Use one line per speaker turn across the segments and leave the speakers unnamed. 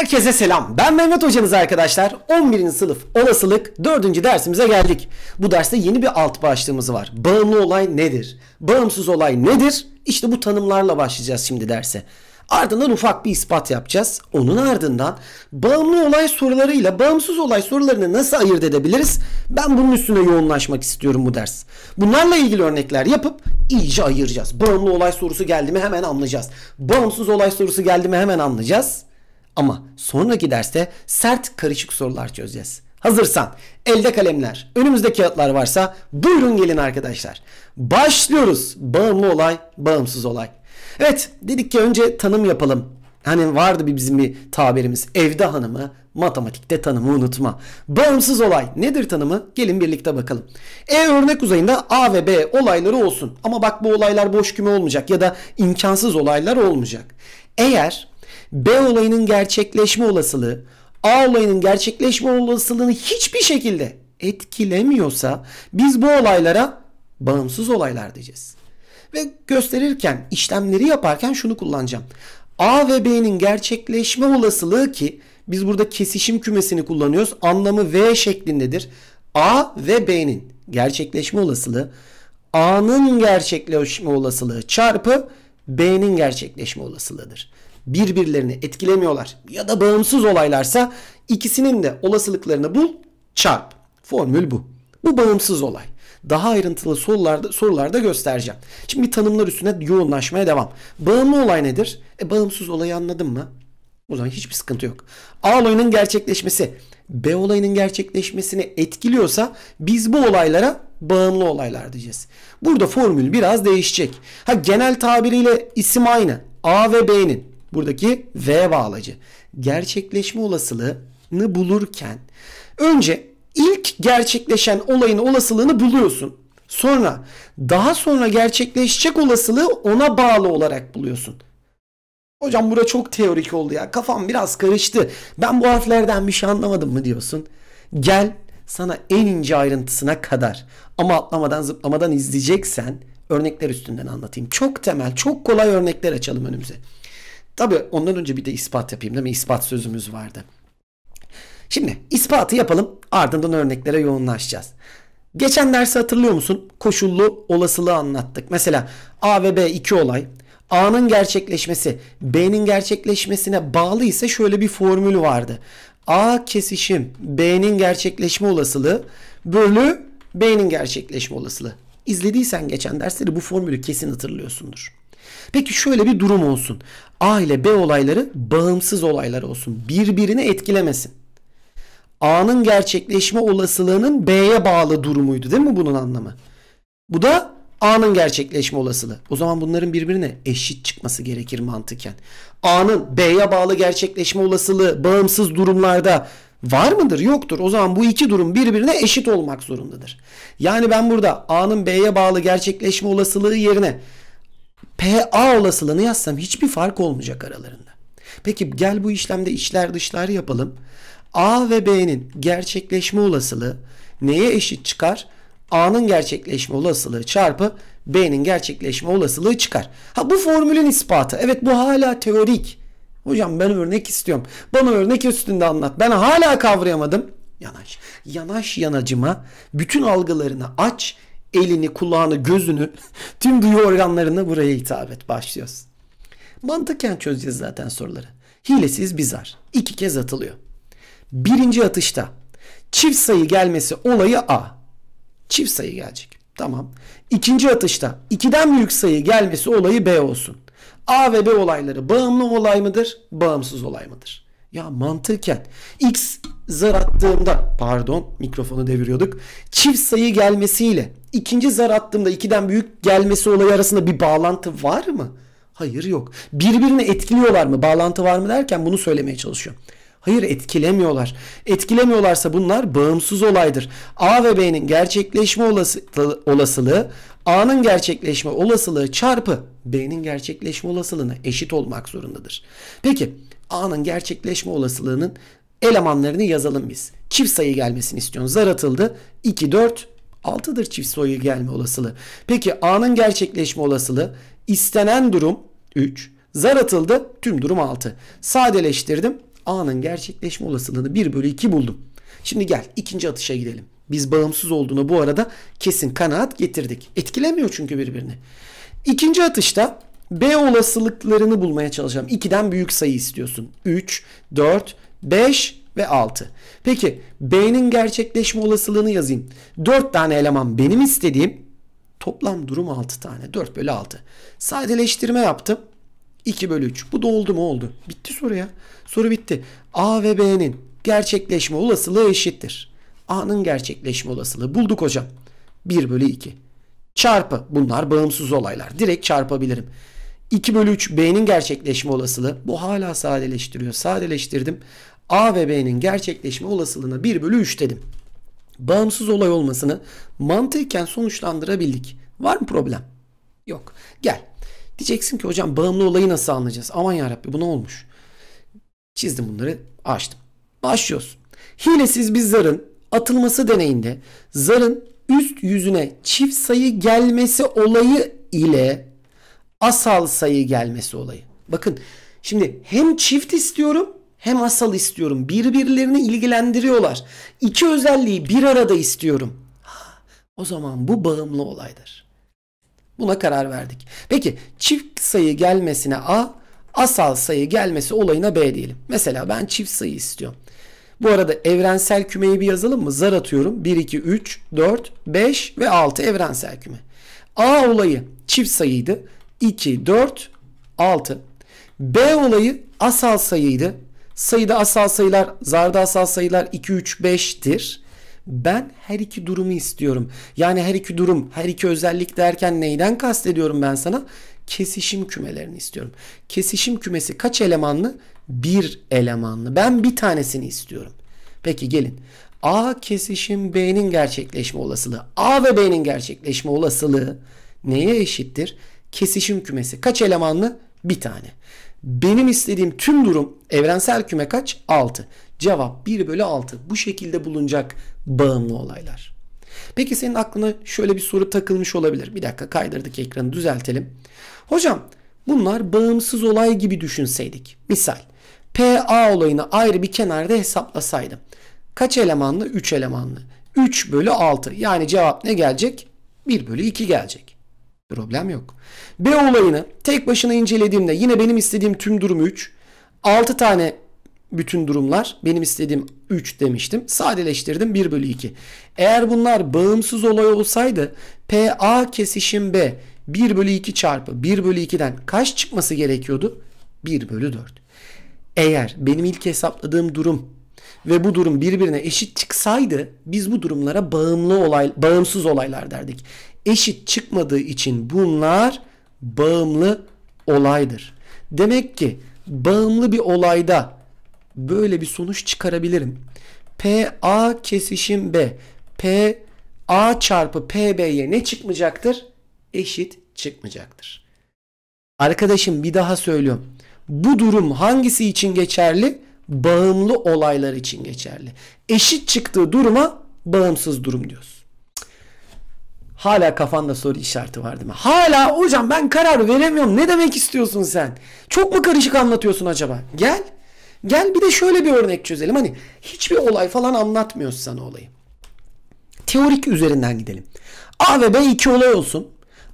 Herkese selam. Ben Mehmet hocanız arkadaşlar. 11. sınıf olasılık 4. dersimize geldik. Bu derste yeni bir alt başlığımız var. Bağımlı olay nedir? Bağımsız olay nedir? İşte bu tanımlarla başlayacağız şimdi derse. Ardından ufak bir ispat yapacağız. Onun ardından bağımlı olay sorularıyla bağımsız olay sorularını nasıl ayırt edebiliriz? Ben bunun üstüne yoğunlaşmak istiyorum bu ders. Bunlarla ilgili örnekler yapıp iyice ayıracağız. Bağımlı olay sorusu geldi mi hemen anlayacağız. Bağımsız olay sorusu geldi mi hemen anlayacağız. Ama sonraki derste sert karışık sorular çözeceğiz. Hazırsan elde kalemler, önümüzde kağıtlar varsa buyurun gelin arkadaşlar. Başlıyoruz. Bağımlı olay, bağımsız olay. Evet dedik ki önce tanım yapalım. Hani vardı bir bizim bir tabirimiz evde hanımı matematikte tanımı unutma. Bağımsız olay nedir tanımı? Gelin birlikte bakalım. E örnek uzayında A ve B olayları olsun. Ama bak bu olaylar boş küme olmayacak ya da imkansız olaylar olmayacak. Eğer B olayının gerçekleşme olasılığı A olayının gerçekleşme olasılığını hiçbir şekilde etkilemiyorsa biz bu olaylara bağımsız olaylar diyeceğiz. Ve gösterirken, işlemleri yaparken şunu kullanacağım. A ve B'nin gerçekleşme olasılığı ki biz burada kesişim kümesini kullanıyoruz. Anlamı V şeklindedir. A ve B'nin gerçekleşme olasılığı A'nın gerçekleşme olasılığı çarpı B'nin gerçekleşme olasılığıdır birbirlerini etkilemiyorlar ya da bağımsız olaylarsa ikisinin de olasılıklarını bul, çarp. Formül bu. Bu bağımsız olay. Daha ayrıntılı sorularda, sorularda göstereceğim. Şimdi bir tanımlar üstüne yoğunlaşmaya devam. Bağımlı olay nedir? E bağımsız olayı anladın mı? O zaman hiçbir sıkıntı yok. A olayının gerçekleşmesi B olayının gerçekleşmesini etkiliyorsa biz bu olaylara bağımlı olaylar diyeceğiz. Burada formül biraz değişecek. Ha genel tabiriyle isim aynı. A ve B'nin Buradaki V bağlacı. Gerçekleşme olasılığını bulurken önce ilk gerçekleşen olayın olasılığını buluyorsun. Sonra daha sonra gerçekleşecek olasılığı ona bağlı olarak buluyorsun. Hocam bura çok teorik oldu ya. Kafam biraz karıştı. Ben bu harflerden bir şey anlamadım mı diyorsun. Gel sana en ince ayrıntısına kadar ama atlamadan zıplamadan izleyeceksen örnekler üstünden anlatayım. Çok temel, çok kolay örnekler açalım önümüze. Tabii ondan önce bir de ispat yapayım değil mi? İspat sözümüz vardı. Şimdi ispatı yapalım ardından örneklere yoğunlaşacağız. Geçen dersi hatırlıyor musun? Koşullu olasılığı anlattık. Mesela A ve B iki olay. A'nın gerçekleşmesi B'nin gerçekleşmesine bağlı ise şöyle bir formül vardı. A kesişim B'nin gerçekleşme olasılığı bölü B'nin gerçekleşme olasılığı. İzlediysen geçen dersleri bu formülü kesin hatırlıyorsundur. Peki şöyle bir durum olsun. A ile B olayları bağımsız olaylar olsun. Birbirini etkilemesin. A'nın gerçekleşme olasılığının B'ye bağlı durumuydu değil mi bunun anlamı? Bu da A'nın gerçekleşme olasılığı. O zaman bunların birbirine eşit çıkması gerekir mantıken. A'nın B'ye bağlı gerçekleşme olasılığı bağımsız durumlarda var mıdır? Yoktur. O zaman bu iki durum birbirine eşit olmak zorundadır. Yani ben burada A'nın B'ye bağlı gerçekleşme olasılığı yerine PA olasılığını yazsam hiçbir fark olmayacak aralarında. Peki gel bu işlemde içler dışlar yapalım. A ve B'nin gerçekleşme olasılığı neye eşit çıkar? A'nın gerçekleşme olasılığı çarpı B'nin gerçekleşme olasılığı çıkar. Ha bu formülün ispatı. Evet bu hala teorik. Hocam ben örnek istiyorum. Bana örnek üstünde anlat. Ben hala kavrayamadım. Yanaş. Yanaş yanacıma bütün algılarını aç elini, kulağını, gözünü, tüm duyu organlarını buraya hitap et. Başlıyoruz. Mantıken çözeceğiz zaten soruları. Hilesiz bizar. İki kez atılıyor. Birinci atışta çift sayı gelmesi olayı A. Çift sayı gelecek. Tamam. İkinci atışta ikiden büyük sayı gelmesi olayı B olsun. A ve B olayları bağımlı olay mıdır? Bağımsız olay mıdır? Ya mantıken x zar attığımda pardon mikrofonu deviriyorduk. Çift sayı gelmesiyle ikinci zar attığımda ikiden büyük gelmesi olayı arasında bir bağlantı var mı? Hayır yok. Birbirini etkiliyorlar mı? Bağlantı var mı derken bunu söylemeye çalışıyorum. Hayır etkilemiyorlar. Etkilemiyorlarsa bunlar bağımsız olaydır. A ve B'nin gerçekleşme olasılığı A'nın gerçekleşme olasılığı çarpı B'nin gerçekleşme olasılığına eşit olmak zorundadır. Peki A'nın gerçekleşme olasılığının elemanlarını yazalım biz. Çift sayı gelmesini istiyorsun. Zar atıldı. 2, 4, 6'dır çift sayı gelme olasılığı. Peki A'nın gerçekleşme olasılığı istenen durum 3. Zar atıldı. Tüm durum 6. Sadeleştirdim. A'nın gerçekleşme olasılığını 1 bölü 2 buldum. Şimdi gel ikinci atışa gidelim. Biz bağımsız olduğunu bu arada kesin kanaat getirdik. Etkilemiyor çünkü birbirini. İkinci atışta B olasılıklarını bulmaya çalışacağım. 2'den büyük sayı istiyorsun. 3, 4, 5 ve 6. Peki B'nin gerçekleşme olasılığını yazayım. 4 tane eleman benim istediğim. Toplam durum 6 tane. 4 bölü 6. Sadeleştirme yaptım. 2 bölü 3. Bu doldu mu oldu. Bitti soru ya. Soru bitti. A ve B'nin gerçekleşme olasılığı eşittir. A'nın gerçekleşme olasılığı bulduk hocam. 1 bölü 2. Çarpı. Bunlar bağımsız olaylar. Direkt çarpabilirim. 2 bölü 3 B'nin gerçekleşme olasılığı. Bu hala sadeleştiriyor. Sadeleştirdim. A ve B'nin gerçekleşme olasılığına 1 bölü 3 dedim. Bağımsız olay olmasını mantıken sonuçlandırabildik. Var mı problem? Yok. Gel. Diyeceksin ki hocam bağımlı olayı nasıl anlayacağız? Aman yarabbi bu ne olmuş? Çizdim bunları açtım. Başlıyoruz. Hilesiz bir zarın atılması deneyinde zarın üst yüzüne çift sayı gelmesi olayı ile asal sayı gelmesi olayı. Bakın şimdi hem çift istiyorum hem asal istiyorum. Birbirlerini ilgilendiriyorlar. İki özelliği bir arada istiyorum. O zaman bu bağımlı olaydır. Buna karar verdik. Peki çift sayı gelmesine A, asal sayı gelmesi olayına B diyelim. Mesela ben çift sayı istiyorum. Bu arada evrensel kümeyi bir yazalım mı? Zar atıyorum. 1, 2, 3, 4, 5 ve 6 evrensel küme. A olayı çift sayıydı. 2, 4, 6. B olayı asal sayıydı. Sayıda asal sayılar, zarda asal sayılar 2, 3, 5'tir. Ben her iki durumu istiyorum. Yani her iki durum, her iki özellik derken neyden kastediyorum ben sana? Kesişim kümelerini istiyorum. Kesişim kümesi kaç elemanlı? Bir elemanlı. Ben bir tanesini istiyorum. Peki gelin. A kesişim B'nin gerçekleşme olasılığı. A ve B'nin gerçekleşme olasılığı neye eşittir? Kesişim kümesi kaç elemanlı? Bir tane. Benim istediğim tüm durum evrensel küme kaç? 6. Cevap 1 bölü 6. Bu şekilde bulunacak bağımlı olaylar. Peki senin aklına şöyle bir soru takılmış olabilir. Bir dakika kaydırdık ekranı düzeltelim. Hocam bunlar bağımsız olay gibi düşünseydik. Misal PA olayını ayrı bir kenarda hesaplasaydım. Kaç elemanlı? 3 elemanlı. 3 bölü 6. Yani cevap ne gelecek? 1 bölü 2 gelecek. Problem yok. B olayını tek başına incelediğimde yine benim istediğim tüm durum 3. 6 tane bütün durumlar benim istediğim 3 demiştim. Sadeleştirdim 1 bölü 2. Eğer bunlar bağımsız olay olsaydı PA kesişim B 1 bölü 2 çarpı 1 bölü 2'den kaç çıkması gerekiyordu? 1 bölü 4. Eğer benim ilk hesapladığım durum ve bu durum birbirine eşit çıksaydı biz bu durumlara bağımlı olay, bağımsız olaylar derdik eşit çıkmadığı için bunlar bağımlı olaydır. Demek ki bağımlı bir olayda böyle bir sonuç çıkarabilirim. PA kesişim B. P A çarpı PB'ye ne çıkmayacaktır? Eşit çıkmayacaktır. Arkadaşım bir daha söylüyorum. Bu durum hangisi için geçerli? Bağımlı olaylar için geçerli. Eşit çıktığı duruma bağımsız durum diyoruz. Hala kafanda soru işareti var değil mi? Hala hocam ben karar veremiyorum. Ne demek istiyorsun sen? Çok mu karışık anlatıyorsun acaba? Gel. Gel bir de şöyle bir örnek çözelim. Hani hiçbir olay falan anlatmıyorsun sana olayı. Teorik üzerinden gidelim. A ve B iki olay olsun.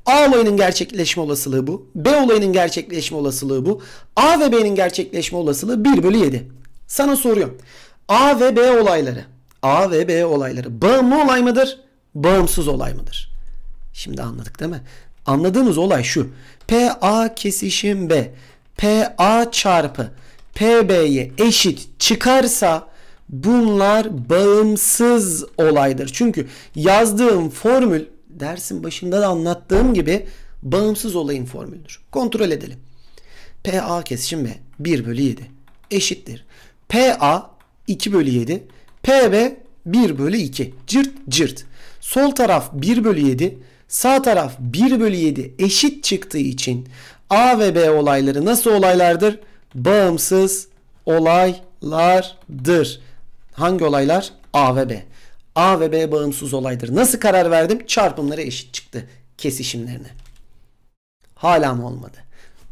A olayının gerçekleşme olasılığı bu. B olayının gerçekleşme olasılığı bu. A ve B'nin gerçekleşme olasılığı 1 bölü 7. Sana soruyorum. A ve B olayları. A ve B olayları. Bağımlı olay mıdır? Bağımsız olay mıdır? Şimdi anladık değil mi? Anladığımız olay şu. PA kesişim B. PA çarpı PB'ye eşit çıkarsa bunlar bağımsız olaydır. Çünkü yazdığım formül dersin başında da anlattığım gibi bağımsız olayın formülüdür. Kontrol edelim. PA kesişim B 1 bölü 7 eşittir. PA 2 bölü 7 PB 1 bölü 2 cırt cırt. Sol taraf 1 bölü 7 Sağ taraf 1 bölü 7 eşit çıktığı için A ve B olayları nasıl olaylardır? Bağımsız olaylardır. Hangi olaylar? A ve B. A ve B bağımsız olaydır. Nasıl karar verdim? Çarpımları eşit çıktı kesişimlerine. Hala mı olmadı?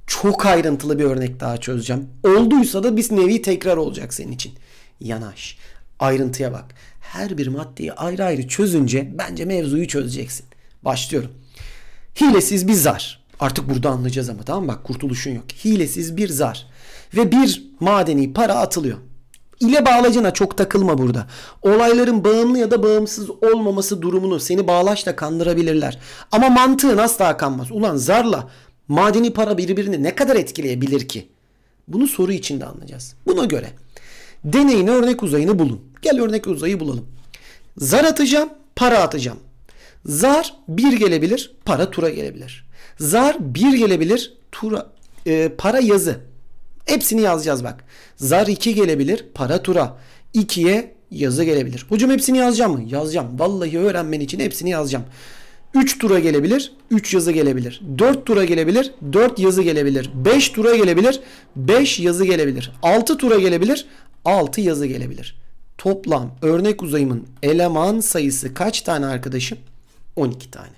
Çok ayrıntılı bir örnek daha çözeceğim. Olduysa da biz nevi tekrar olacak senin için. Yanaş. Ayrıntıya bak. Her bir maddeyi ayrı ayrı çözünce bence mevzuyu çözeceksin. Başlıyorum. Hilesiz bir zar. Artık burada anlayacağız ama tamam bak kurtuluşun yok. Hilesiz bir zar. Ve bir madeni para atılıyor. İle bağlacına çok takılma burada. Olayların bağımlı ya da bağımsız olmaması durumunu seni bağlaçla kandırabilirler. Ama mantığın asla kanmaz. Ulan zarla madeni para birbirini ne kadar etkileyebilir ki? Bunu soru içinde anlayacağız. Buna göre deneyin örnek uzayını bulun. Gel örnek uzayı bulalım. Zar atacağım, para atacağım. Zar bir gelebilir, para tura gelebilir. Zar bir gelebilir, tura e, para yazı. Hepsini yazacağız bak. Zar 2 gelebilir, para tura. 2'ye yazı gelebilir. Hocam hepsini yazacağım mı? Yazacağım. Vallahi öğrenmen için hepsini yazacağım. 3 tura gelebilir, 3 yazı gelebilir. 4 tura gelebilir, 4 yazı gelebilir. 5 tura gelebilir, 5 yazı gelebilir. 6 tura gelebilir, 6 yazı gelebilir. Toplam örnek uzayımın eleman sayısı kaç tane arkadaşım? 12 tane.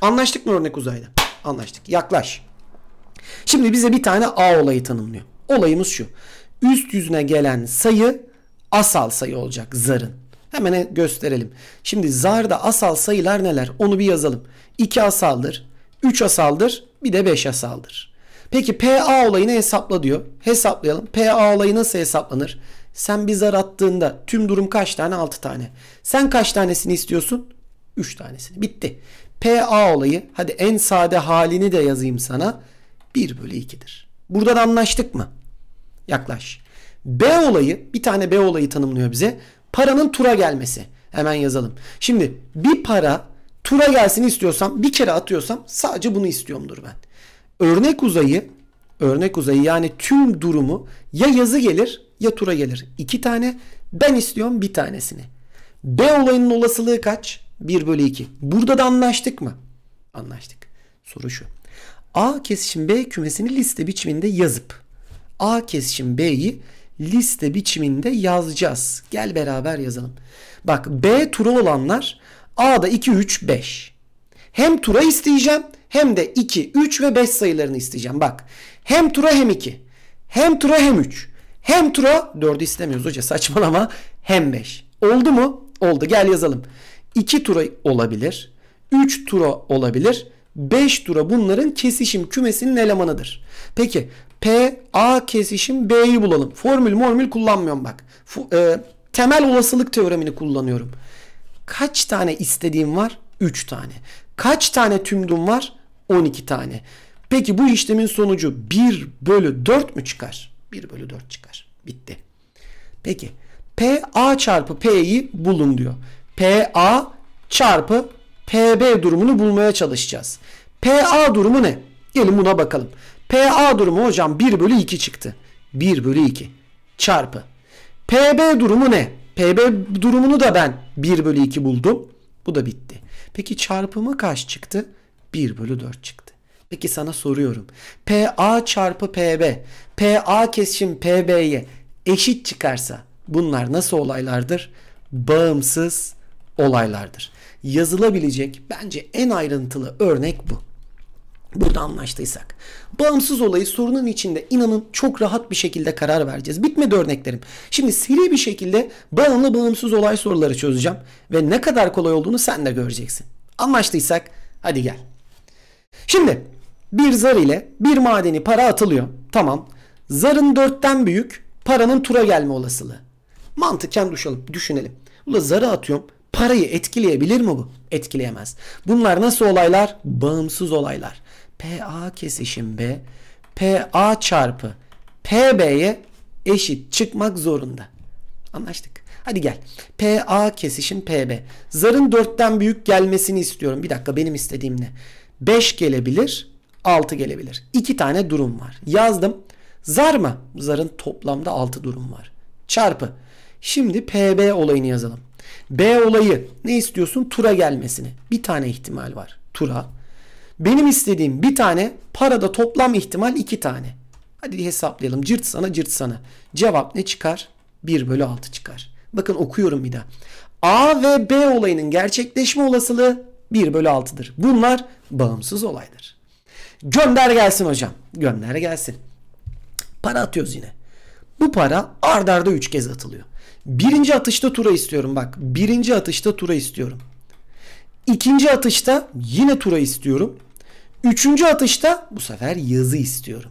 Anlaştık mı örnek uzayda? Anlaştık. Yaklaş. Şimdi bize bir tane A olayı tanımlıyor. Olayımız şu. Üst yüzüne gelen sayı asal sayı olacak zarın. Hemen gösterelim. Şimdi zarda asal sayılar neler? Onu bir yazalım. 2 asaldır, 3 asaldır, bir de 5 asaldır. Peki PA olayını hesapla diyor. Hesaplayalım. PA olayı nasıl hesaplanır? Sen bir zar attığında tüm durum kaç tane? 6 tane. Sen kaç tanesini istiyorsun? 3 tanesini. Bitti. PA olayı hadi en sade halini de yazayım sana. 1 bölü 2'dir. da anlaştık mı? Yaklaş. B olayı bir tane B olayı tanımlıyor bize. Paranın tura gelmesi. Hemen yazalım. Şimdi bir para tura gelsin istiyorsam bir kere atıyorsam sadece bunu istiyorumdur ben. Örnek uzayı örnek uzayı yani tüm durumu ya yazı gelir ya tura gelir. İki tane ben istiyorum bir tanesini. B olayının olasılığı kaç? 1 bölü 2. Burada da anlaştık mı? Anlaştık. Soru şu. A kesişim B kümesini liste biçiminde yazıp A kesişim B'yi liste biçiminde yazacağız. Gel beraber yazalım. Bak B tura olanlar A'da 2, 3, 5. Hem tura isteyeceğim hem de 2, 3 ve 5 sayılarını isteyeceğim. Bak hem tura hem 2. Hem tura hem 3. Hem tura 4'ü istemiyoruz hoca saçmalama. Hem 5. Oldu mu? Oldu. Gel yazalım. 2 tura olabilir, 3 tura olabilir, 5 tura bunların kesişim kümesinin elemanıdır. Peki P, A kesişim B'yi bulalım. Formül mormül kullanmıyorum bak. F e, temel olasılık teoremini kullanıyorum. Kaç tane istediğim var? 3 tane. Kaç tane tümdüm var? 12 tane. Peki bu işlemin sonucu 1 bölü 4 mü çıkar? 1 bölü 4 çıkar. Bitti. Peki. P A çarpı P'yi bulun diyor. PA çarpı PB durumunu bulmaya çalışacağız. PA durumu ne? Gelin buna bakalım. PA durumu hocam 1 bölü 2 çıktı. 1 bölü 2 çarpı. PB durumu ne? PB durumunu da ben 1 bölü 2 buldum. Bu da bitti. Peki çarpımı kaç çıktı? 1 bölü 4 çıktı. Peki sana soruyorum. PA çarpı PB. PA kesişim PB'ye eşit çıkarsa bunlar nasıl olaylardır? Bağımsız olaylardır. Yazılabilecek bence en ayrıntılı örnek bu. Burada anlaştıysak. Bağımsız olayı sorunun içinde inanın çok rahat bir şekilde karar vereceğiz. Bitmedi örneklerim. Şimdi seri bir şekilde bağımlı bağımsız olay soruları çözeceğim. Ve ne kadar kolay olduğunu sen de göreceksin. Anlaştıysak hadi gel. Şimdi bir zar ile bir madeni para atılıyor. Tamam. Zarın dörtten büyük paranın tura gelme olasılığı. Mantıken düşelim, düşünelim. Ula zarı atıyorum. Parayı etkileyebilir mi bu? Etkileyemez. Bunlar nasıl olaylar? Bağımsız olaylar. PA kesişim B, PA çarpı PB'ye eşit çıkmak zorunda. Anlaştık. Hadi gel. PA kesişim PB. Zarın 4'ten büyük gelmesini istiyorum. Bir dakika benim istediğim ne? 5 gelebilir, 6 gelebilir. 2 tane durum var. Yazdım. Zar mı? Zarın toplamda 6 durum var. Çarpı. Şimdi PB olayını yazalım. B olayı ne istiyorsun? Tura gelmesini. Bir tane ihtimal var. Tura. Benim istediğim bir tane parada toplam ihtimal iki tane. Hadi hesaplayalım. Cırt sana cırt sana. Cevap ne çıkar? 1 bölü 6 çıkar. Bakın okuyorum bir daha. A ve B olayının gerçekleşme olasılığı 1 bölü 6'dır. Bunlar bağımsız olaydır. Gönder gelsin hocam. Gönder gelsin. Para atıyoruz yine. Bu para ard arda 3 kez atılıyor. Birinci atışta tura istiyorum bak. Birinci atışta tura istiyorum. İkinci atışta yine tura istiyorum. Üçüncü atışta bu sefer yazı istiyorum.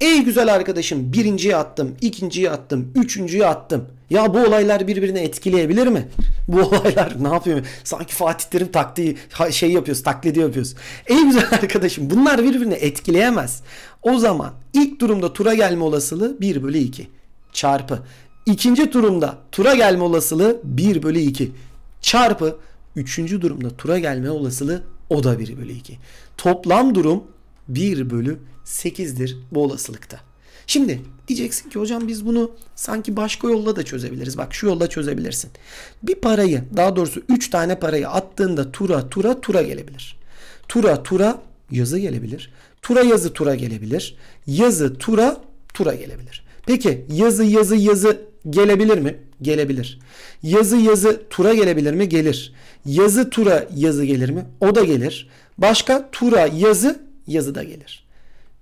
Ey güzel arkadaşım birinciyi attım, ikinciyi attım, üçüncüyü attım. Ya bu olaylar birbirini etkileyebilir mi? Bu olaylar ne yapıyor? Sanki Fatih Terim taktiği şey yapıyoruz, taklidi yapıyoruz. Ey güzel arkadaşım bunlar birbirini etkileyemez. O zaman ilk durumda tura gelme olasılığı 1 bölü 2 çarpı İkinci durumda tura gelme olasılığı 1 bölü 2 çarpı üçüncü durumda tura gelme olasılığı o da 1 bölü 2. Toplam durum 1 bölü 8'dir bu olasılıkta. Şimdi diyeceksin ki hocam biz bunu sanki başka yolla da çözebiliriz. Bak şu yolla çözebilirsin. Bir parayı daha doğrusu 3 tane parayı attığında tura tura tura gelebilir. Tura tura yazı gelebilir. Tura yazı tura gelebilir. Yazı tura tura gelebilir. Peki yazı yazı yazı gelebilir mi? Gelebilir. Yazı yazı tura gelebilir mi? Gelir. Yazı tura yazı gelir mi? O da gelir. Başka tura yazı yazı da gelir.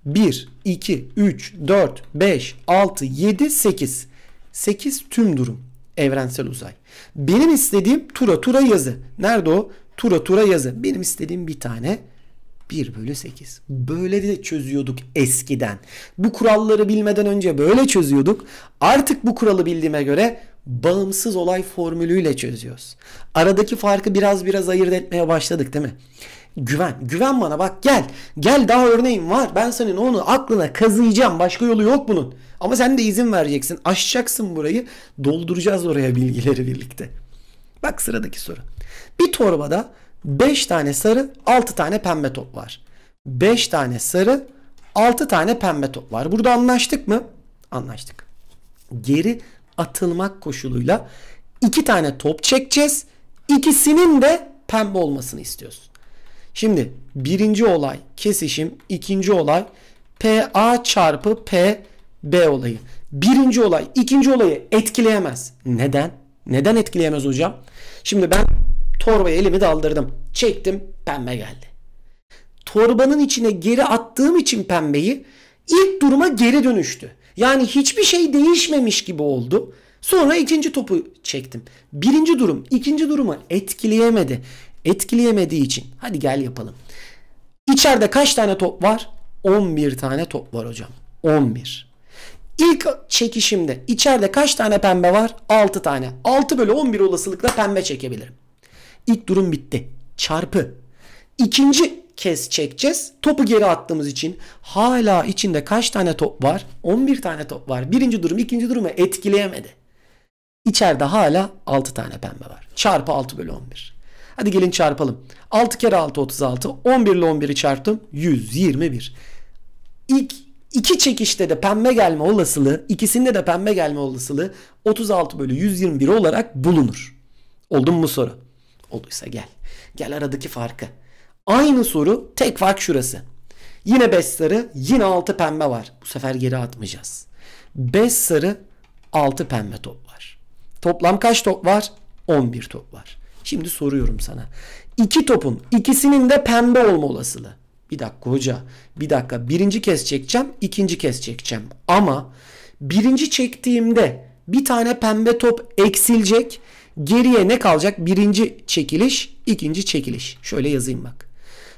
1, 2, 3, 4, 5, 6, 7, 8. 8 tüm durum. Evrensel uzay. Benim istediğim tura tura yazı. Nerede o? Tura tura yazı. Benim istediğim bir tane 1 bölü 8. Böyle de çözüyorduk eskiden. Bu kuralları bilmeden önce böyle çözüyorduk. Artık bu kuralı bildiğime göre bağımsız olay formülüyle çözüyoruz. Aradaki farkı biraz biraz ayırt etmeye başladık değil mi? Güven. Güven bana bak gel. Gel daha örneğin var. Ben senin onu aklına kazıyacağım. Başka yolu yok bunun. Ama sen de izin vereceksin. Aşacaksın burayı. Dolduracağız oraya bilgileri birlikte. Bak sıradaki soru. Bir torbada 5 tane sarı 6 tane pembe top var. 5 tane sarı 6 tane pembe top var. Burada anlaştık mı? Anlaştık. Geri atılmak koşuluyla 2 tane top çekeceğiz. İkisinin de pembe olmasını istiyoruz. Şimdi birinci olay kesişim, ikinci olay PA çarpı PB olayı. Birinci olay ikinci olayı etkileyemez. Neden? Neden etkileyemez hocam? Şimdi ben Torbaya elimi daldırdım. Çektim pembe geldi. Torbanın içine geri attığım için pembeyi ilk duruma geri dönüştü. Yani hiçbir şey değişmemiş gibi oldu. Sonra ikinci topu çektim. Birinci durum ikinci durumu etkileyemedi. Etkileyemediği için hadi gel yapalım. İçeride kaç tane top var? 11 tane top var hocam. 11. İlk çekişimde içeride kaç tane pembe var? 6 tane. 6 bölü 11 olasılıkla pembe çekebilirim. İlk durum bitti. Çarpı. İkinci kez çekeceğiz. Topu geri attığımız için hala içinde kaç tane top var? 11 tane top var. Birinci durum ikinci durumu etkileyemedi. İçeride hala 6 tane pembe var. Çarpı 6 bölü 11. Hadi gelin çarpalım. 6 kere 6 36. 11 ile 11'i çarptım. 121. İlk iki çekişte de pembe gelme olasılığı, ikisinde de pembe gelme olasılığı 36 bölü 121 olarak bulunur. Oldu mu soru? Olduysa gel. Gel aradaki farkı. Aynı soru tek fark şurası. Yine 5 sarı yine 6 pembe var. Bu sefer geri atmayacağız. 5 sarı 6 pembe top var. Toplam kaç top var? 11 top var. Şimdi soruyorum sana. İki topun ikisinin de pembe olma olasılığı. Bir dakika hoca. Bir dakika. Birinci kez çekeceğim. ikinci kez çekeceğim. Ama birinci çektiğimde bir tane pembe top eksilecek. Geriye ne kalacak? Birinci çekiliş, ikinci çekiliş. Şöyle yazayım bak.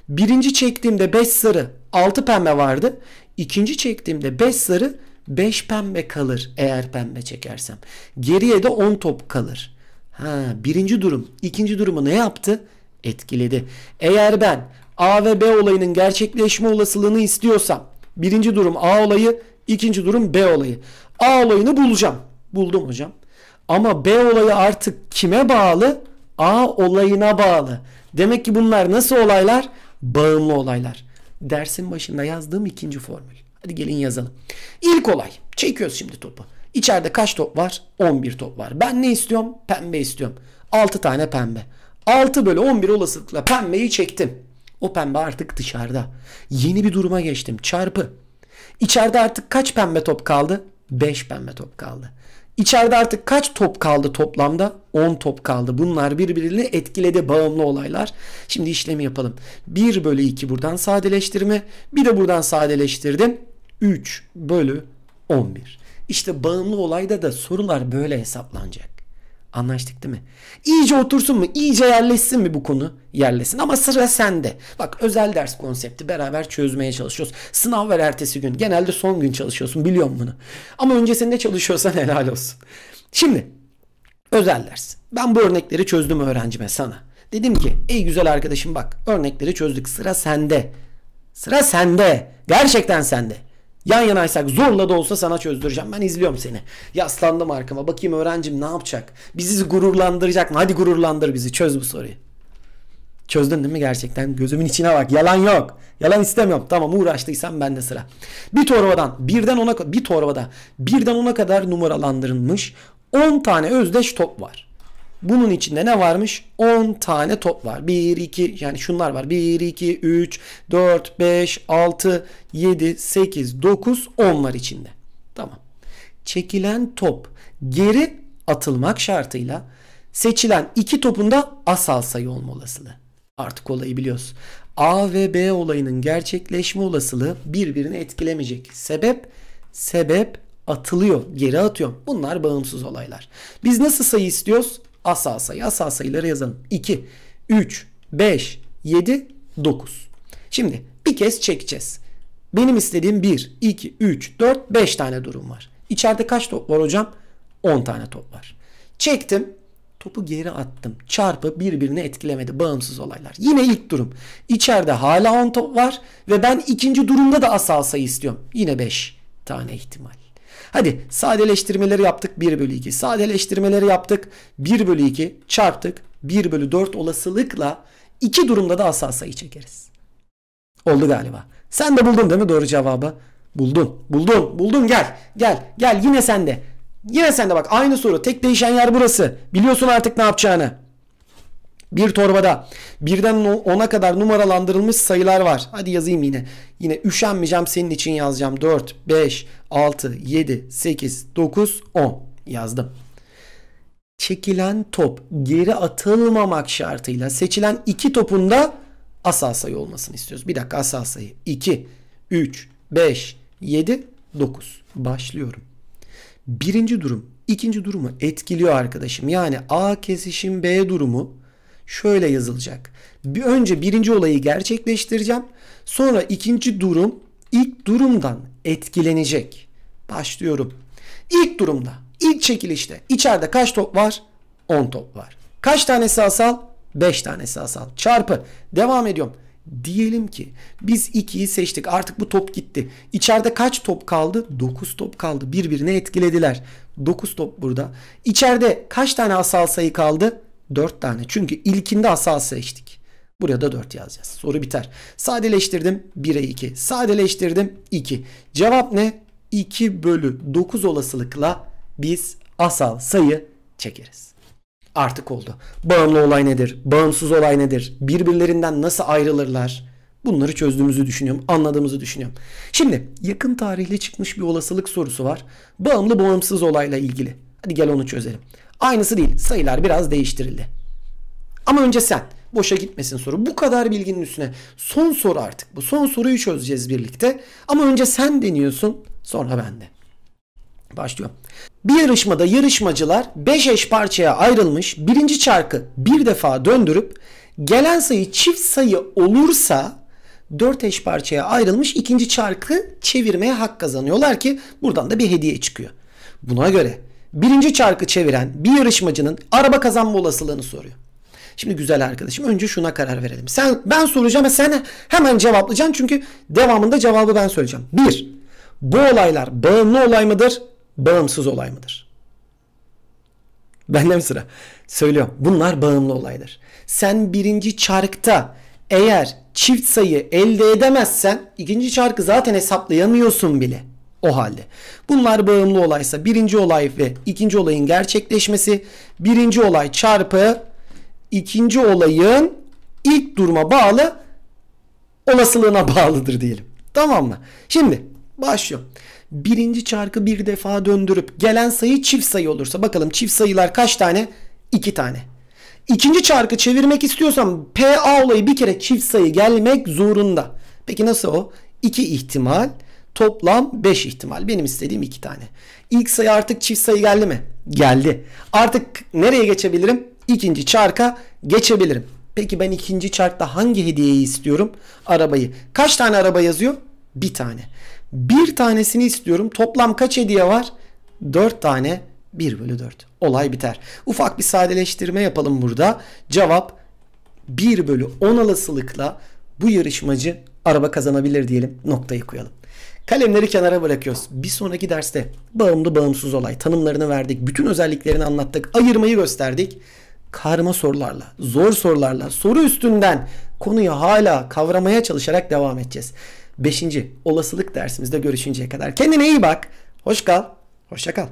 Birinci çektiğimde 5 sarı, 6 pembe vardı. İkinci çektiğimde 5 sarı, 5 pembe kalır eğer pembe çekersem. Geriye de 10 top kalır. Ha, birinci durum, ikinci durumu ne yaptı? Etkiledi. Eğer ben A ve B olayının gerçekleşme olasılığını istiyorsam birinci durum A olayı, ikinci durum B olayı. A olayını bulacağım. Buldum hocam. Ama B olayı artık kime bağlı? A olayına bağlı. Demek ki bunlar nasıl olaylar? Bağımlı olaylar. Dersin başında yazdığım ikinci formül. Hadi gelin yazalım. İlk olay. Çekiyoruz şimdi topu. İçeride kaç top var? 11 top var. Ben ne istiyorum? Pembe istiyorum. 6 tane pembe. 6 bölü 11 olasılıkla pembeyi çektim. O pembe artık dışarıda. Yeni bir duruma geçtim. Çarpı. İçeride artık kaç pembe top kaldı? 5 pembe top kaldı. İçeride artık kaç top kaldı toplamda? 10 top kaldı. Bunlar birbirine etkiledi bağımlı olaylar. Şimdi işlemi yapalım. 1 bölü 2 buradan sadeleştirme. Bir de buradan sadeleştirdim. 3 bölü 11. İşte bağımlı olayda da sorular böyle hesaplanacak. Anlaştık değil mi? İyice otursun mu? İyice yerleşsin mi bu konu? Yerleşsin ama sıra sende. Bak özel ders konsepti beraber çözmeye çalışıyoruz. Sınav ver ertesi gün. Genelde son gün çalışıyorsun biliyorum bunu. Ama öncesinde çalışıyorsan helal olsun. Şimdi özel ders. Ben bu örnekleri çözdüm öğrencime sana. Dedim ki ey güzel arkadaşım bak örnekleri çözdük sıra sende. Sıra sende. Gerçekten sende. Yan yanaysak zorla da olsa sana çözdüreceğim. Ben izliyorum seni. Yaslandım arkama. Bakayım öğrencim ne yapacak? Bizi gururlandıracak mı? Hadi gururlandır bizi. Çöz bu soruyu. Çözdün değil mi gerçekten? Gözümün içine bak. Yalan yok. Yalan istemiyorum. Tamam uğraştıysan de sıra. Bir torbadan birden ona bir torbada birden ona kadar numaralandırılmış 10 tane özdeş top var. Bunun içinde ne varmış? 10 tane top var. 1, 2 yani şunlar var. 1, 2, 3, 4, 5, 6, 7, 8, 9, 10 var içinde. Tamam. Çekilen top geri atılmak şartıyla seçilen iki topun da asal sayı olma olasılığı. Artık olayı biliyoruz. A ve B olayının gerçekleşme olasılığı birbirini etkilemeyecek. Sebep? Sebep atılıyor, geri atıyor. Bunlar bağımsız olaylar. Biz nasıl sayı istiyoruz? asal sayı. Asal sayıları yazalım. 2, 3, 5, 7, 9. Şimdi bir kez çekeceğiz. Benim istediğim 1, 2, 3, 4, 5 tane durum var. İçeride kaç top var hocam? 10 tane top var. Çektim. Topu geri attım. Çarpı birbirini etkilemedi. Bağımsız olaylar. Yine ilk durum. İçeride hala 10 top var ve ben ikinci durumda da asal sayı istiyorum. Yine 5 tane ihtimal. Hadi sadeleştirmeleri yaptık 1 bölü 2. Sadeleştirmeleri yaptık 1 bölü 2 çarptık 1 bölü 4 olasılıkla iki durumda da asal sayı çekeriz. Oldu galiba. Sen de buldun değil mi doğru cevabı? Buldun. Buldun. Buldun gel. Gel. Gel yine sende. Yine sende bak aynı soru. Tek değişen yer burası. Biliyorsun artık ne yapacağını. Bir torbada birden 10'a kadar numaralandırılmış sayılar var. Hadi yazayım yine. Yine üşenmeyeceğim senin için yazacağım. 4, 5, 6, 7, 8, 9, 10 yazdım. Çekilen top geri atılmamak şartıyla seçilen iki topun da asal sayı olmasını istiyoruz. Bir dakika asal sayı. 2, 3, 5, 7, 9. Başlıyorum. Birinci durum ikinci durumu etkiliyor arkadaşım. Yani A kesişim B durumu şöyle yazılacak. Bir, önce birinci olayı gerçekleştireceğim. Sonra ikinci durum ilk durumdan etkilenecek. Başlıyorum. İlk durumda, ilk çekilişte içeride kaç top var? 10 top var. Kaç tane asal? 5 tane asal. Çarpı. Devam ediyorum. Diyelim ki biz 2'yi seçtik artık bu top gitti. İçeride kaç top kaldı? 9 top kaldı. Birbirine etkilediler. 9 top burada. İçeride kaç tane asal sayı kaldı? 4 tane. Çünkü ilkinde asal seçtik. Buraya da 4 yazacağız. Soru biter. Sadeleştirdim 1'e 2. Sadeleştirdim 2. Cevap ne? 2 bölü 9 olasılıkla biz asal sayı çekeriz. Artık oldu. Bağımlı olay nedir? Bağımsız olay nedir? Birbirlerinden nasıl ayrılırlar? Bunları çözdüğümüzü düşünüyorum, anladığımızı düşünüyorum. Şimdi yakın tarihli çıkmış bir olasılık sorusu var. Bağımlı bağımsız olayla ilgili. Hadi gel onu çözelim. Aynısı değil. Sayılar biraz değiştirildi. Ama önce sen. Boşa gitmesin soru. Bu kadar bilginin üstüne. Son soru artık bu. Son soruyu çözeceğiz birlikte. Ama önce sen deniyorsun. Sonra ben de. Başlıyorum. Bir yarışmada yarışmacılar 5 eş parçaya ayrılmış birinci çarkı bir defa döndürüp gelen sayı çift sayı olursa 4 eş parçaya ayrılmış ikinci çarkı çevirmeye hak kazanıyorlar ki buradan da bir hediye çıkıyor. Buna göre birinci çarkı çeviren bir yarışmacının araba kazanma olasılığını soruyor. Şimdi güzel arkadaşım önce şuna karar verelim. Sen ben soracağım ve sen hemen cevaplayacaksın çünkü devamında cevabı ben söyleyeceğim. Bir, Bu olaylar bağımlı olay mıdır? Bağımsız olay mıdır? Benden sıra. Söylüyorum. Bunlar bağımlı olaydır. Sen birinci çarkta eğer çift sayı elde edemezsen ikinci çarkı zaten hesaplayamıyorsun bile o halde. Bunlar bağımlı olaysa birinci olay ve ikinci olayın gerçekleşmesi birinci olay çarpı ikinci olayın ilk duruma bağlı olasılığına bağlıdır diyelim. Tamam mı? Şimdi başlıyorum. Birinci çarkı bir defa döndürüp gelen sayı çift sayı olursa bakalım çift sayılar kaç tane? İki tane. İkinci çarkı çevirmek istiyorsam PA olayı bir kere çift sayı gelmek zorunda. Peki nasıl o? İki ihtimal Toplam 5 ihtimal. Benim istediğim 2 tane. İlk sayı artık çift sayı geldi mi? Geldi. Artık nereye geçebilirim? İkinci çarka geçebilirim. Peki ben ikinci çarkta hangi hediyeyi istiyorum? Arabayı. Kaç tane araba yazıyor? Bir tane. Bir tanesini istiyorum. Toplam kaç hediye var? 4 tane 1 bölü 4. Olay biter. Ufak bir sadeleştirme yapalım burada. Cevap 1 bölü 10 olasılıkla bu yarışmacı araba kazanabilir diyelim. Noktayı koyalım. Kalemleri kenara bırakıyoruz. Bir sonraki derste bağımlı bağımsız olay tanımlarını verdik. Bütün özelliklerini anlattık. Ayırmayı gösterdik. Karma sorularla, zor sorularla, soru üstünden konuyu hala kavramaya çalışarak devam edeceğiz. Beşinci olasılık dersimizde görüşünceye kadar. Kendine iyi bak. Hoş kal. Hoşça kal.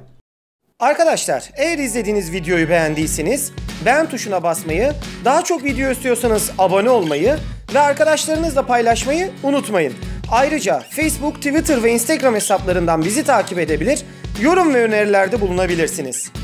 Arkadaşlar eğer izlediğiniz videoyu beğendiyseniz beğen tuşuna basmayı, daha çok video istiyorsanız abone olmayı ve arkadaşlarınızla paylaşmayı unutmayın. Ayrıca Facebook, Twitter ve Instagram hesaplarından bizi takip edebilir, yorum ve önerilerde bulunabilirsiniz.